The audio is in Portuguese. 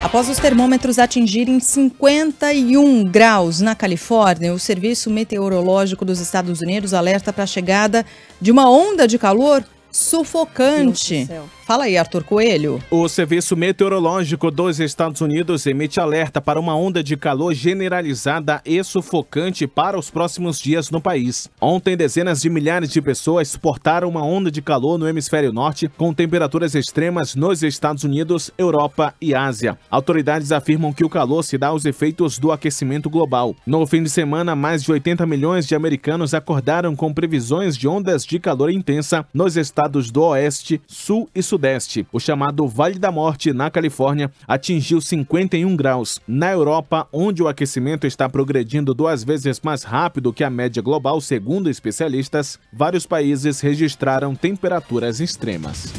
Após os termômetros atingirem 51 graus na Califórnia, o Serviço Meteorológico dos Estados Unidos alerta para a chegada de uma onda de calor sufocante. Fala aí, Arthur Coelho. O Serviço Meteorológico dos Estados Unidos emite alerta para uma onda de calor generalizada e sufocante para os próximos dias no país. Ontem, dezenas de milhares de pessoas suportaram uma onda de calor no hemisfério norte, com temperaturas extremas nos Estados Unidos, Europa e Ásia. Autoridades afirmam que o calor se dá aos efeitos do aquecimento global. No fim de semana, mais de 80 milhões de americanos acordaram com previsões de ondas de calor intensa nos Estados estados do Oeste, Sul e Sudeste. O chamado Vale da Morte, na Califórnia, atingiu 51 graus. Na Europa, onde o aquecimento está progredindo duas vezes mais rápido que a média global, segundo especialistas, vários países registraram temperaturas extremas.